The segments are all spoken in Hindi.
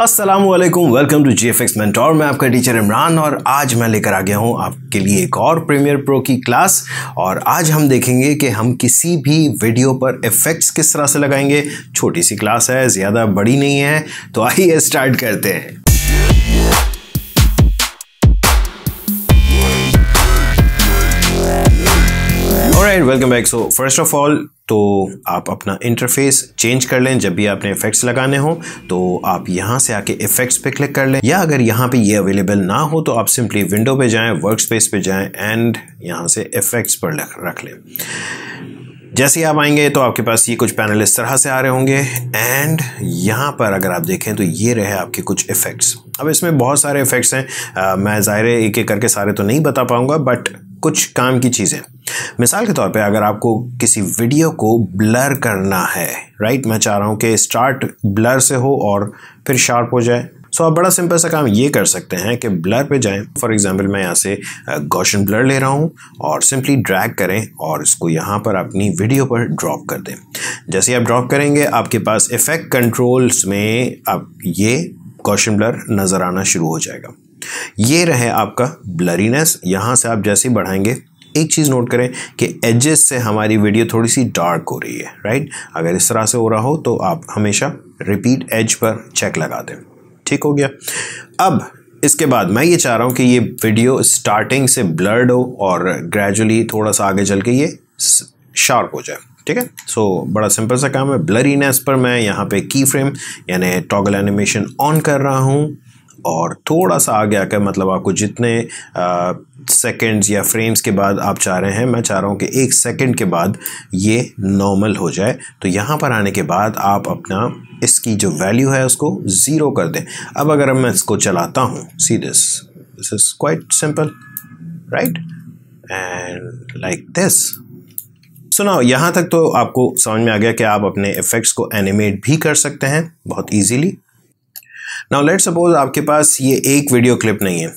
Aslam welcome to G F X मैं आपका टीचर इमरान और आज मैं लेकर आ गया हूँ आपके लिए एक और प्रीमियर प्रो की क्लास और आज हम देखेंगे कि हम किसी भी वीडियो पर इफ़ेक्ट्स किस तरह से लगाएंगे छोटी सी क्लास है ज़्यादा बड़ी नहीं है तो आइए स्टार्ट करते हैं right welcome back so first of all तो आप अपना इंटरफेस चेंज कर लें जब भी आपने इफेक्ट्स लगाने हो तो आप यहां से आके इफेक्ट्स पे क्लिक कर लें या अगर यहां पे ये अवेलेबल ना हो तो आप सिंपली विंडो पे जाएं वर्क स्पेस पे जाएं एंड यहां से इफेक्ट्स पर रख लें जैसे ही आप आएंगे तो आपके पास ये कुछ पैनल इस तरह से आ रहे होंगे एंड यहाँ पर अगर आप देखें तो ये रहे आपके कुछ इफ़ेक्ट्स अब इसमें बहुत सारे इफ़ेक्ट्स हैं आ, मैं ज़ाहिर एक एक करके सारे तो नहीं बता पाऊँगा बट कुछ काम की चीज़ें मिसाल के तौर पे अगर आपको किसी वीडियो को ब्लर करना है राइट मैं चाह रहा हूँ कि स्टार्ट ब्लर से हो और फिर शार्प हो जाए सो आप बड़ा सिंपल सा काम ये कर सकते हैं कि ब्लर पे जाएं फॉर एग्जांपल मैं यहाँ से गोशन ब्लर ले रहा हूँ और सिंपली ड्रैग करें और इसको यहाँ पर अपनी वीडियो पर ड्रॉप कर दें जैसे आप ड्रॉप करेंगे आपके पास इफेक्ट कंट्रोल्स में आप ये गोशन ब्लर नज़र आना शुरू हो जाएगा ये रहे आपका ब्लरीनेस यहाँ से आप जैसे ही बढ़ाएंगे एक चीज़ नोट करें कि एजेस से हमारी वीडियो थोड़ी सी डार्क हो रही है राइट अगर इस तरह से हो रहा हो तो आप हमेशा रिपीट एज पर चेक लगा दें ठीक हो गया अब इसके बाद मैं ये चाह रहा हूँ कि ये वीडियो स्टार्टिंग से ब्लर्ड हो और ग्रेजुअली थोड़ा सा आगे चल के ये शार्प हो जाए ठीक है सो बड़ा सिंपल सा काम है ब्लरीनेस पर मैं यहाँ पे की फ्रेम यानी टॉगल एनिमेशन ऑन कर रहा हूँ और थोड़ा सा आगे आकर मतलब आपको जितने सेकंड्स या फ्रेम्स के बाद आप चाह रहे हैं मैं चाह रहा हूँ कि एक सेकंड के बाद ये नॉर्मल हो जाए तो यहाँ पर आने के बाद आप अपना इसकी जो वैल्यू है उसको ज़ीरो कर दें अब अगर मैं इसको चलाता हूँ see this this is quite simple right and like this so ना यहाँ तक तो आपको समझ में आ गया कि आप अपने इफ़ेक्ट्स को एनिमेट भी कर सकते हैं बहुत इजीली नाउ लेट सपोज आपके पास ये एक वीडियो क्लिप नहीं है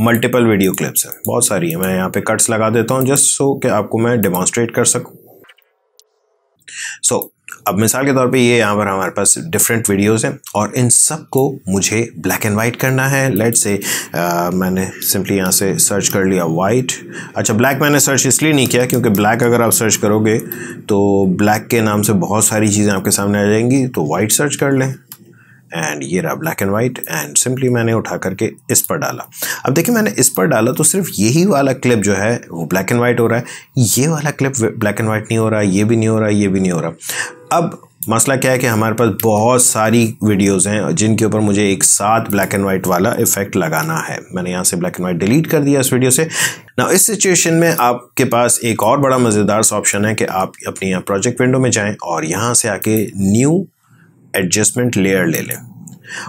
मल्टीपल वीडियो क्लिप्स हैं बहुत सारी है मैं यहाँ पे कट्स लगा देता हूँ जस्ट सो कि आपको मैं डेमोन्स्ट्रेट कर सकूँ सो so, अब मिसाल के तौर पे ये यहाँ पर हमारे पास डिफरेंट वीडियोस हैं और इन सब को मुझे ब्लैक एंड वाइट करना है लेट से आ, मैंने सिंपली यहाँ से सर्च कर लिया वाइट अच्छा ब्लैक मैंने सर्च इसलिए नहीं किया क्योंकि ब्लैक अगर आप सर्च करोगे तो ब्लैक के नाम से बहुत सारी चीज़ें आपके सामने आ जाएंगी तो वाइट सर्च कर लें एंड ये रहा black and white and simply मैंने उठा करके इस पर डाला अब देखिए मैंने इस पर डाला तो सिर्फ यही वाला क्लिप जो है वो ब्लैक एंड वाइट हो रहा है ये वाला क्लिप ब्लैक एंड वाइट नहीं हो रहा ये भी नहीं हो रहा ये भी नहीं हो रहा अब मसला क्या है कि हमारे पास बहुत सारी वीडियोस हैं जिनके ऊपर मुझे एक साथ ब्लैक एंड वाइट वाला इफेक्ट लगाना है मैंने यहाँ से ब्लैक एंड वाइट डिलीट कर दिया इस वीडियो से ना इस सिचुएशन में आपके पास एक और बड़ा मज़ेदार ऑप्शन है कि आप अपनी यहाँ प्रोजेक्ट विंडो में जाएं और यहाँ से आके न्यू एडजस्टमेंट लेयर ले लें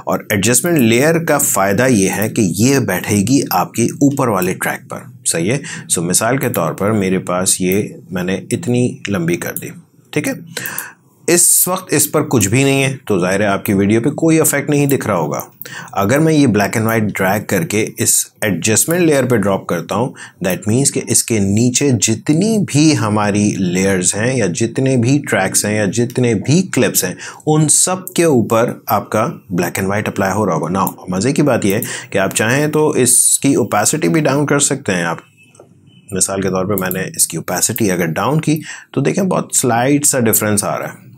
और एडजस्टमेंट लेयर का फ़ायदा ये है कि ये बैठेगी आपके ऊपर वाले ट्रैक पर सही है सो मिसाल के तौर पर मेरे पास ये मैंने इतनी लंबी कर दी ठीक है इस वक्त इस पर कुछ भी नहीं है तो ज़ाहिर है आपकी वीडियो पे कोई इफेक्ट नहीं दिख रहा होगा अगर मैं ये ब्लैक एंड वाइट ड्रैग करके इस एडजस्टमेंट लेयर पे ड्रॉप करता हूँ दैट मीन्स कि इसके नीचे जितनी भी हमारी लेयर्स हैं या जितने भी ट्रैक्स हैं या जितने भी क्लिप्स हैं उन सब के ऊपर आपका ब्लैक एंड वाइट अप्लाई हो रहा होगा ना मज़े की बात यह है कि आप चाहें तो इसकी ओपेसिटी भी डाउन कर सकते हैं आप मिसाल के तौर पे मैंने इसकी ओपेसिटी अगर डाउन की तो देखें बहुत स्लाइड सा डिफरेंस आ रहा है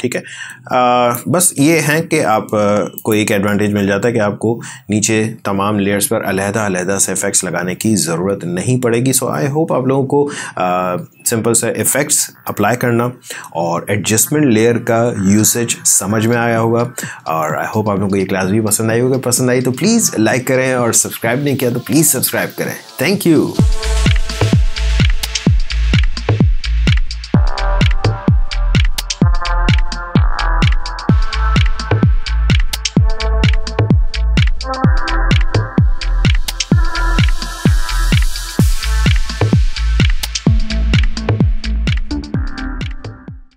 ठीक है आ, बस ये है कि आप को एक एडवांटेज मिल जाता है कि आपको नीचे तमाम लेयर्स पर अलहदा अलहदा से इफ़ेक्ट्स लगाने की ज़रूरत नहीं पड़ेगी सो आई होप आप लोगों को सिंपल से इफ़ेक्ट्स अप्लाई करना और एडजस्टमेंट लेयर का यूसेज समझ में आया होगा और आई होप आप लोगों को ये क्लास भी पसंद आई होगी पसंद आई तो प्लीज़ लाइक करें और सब्सक्राइब नहीं किया तो प्लीज़ सब्सक्राइब करें थैंक यू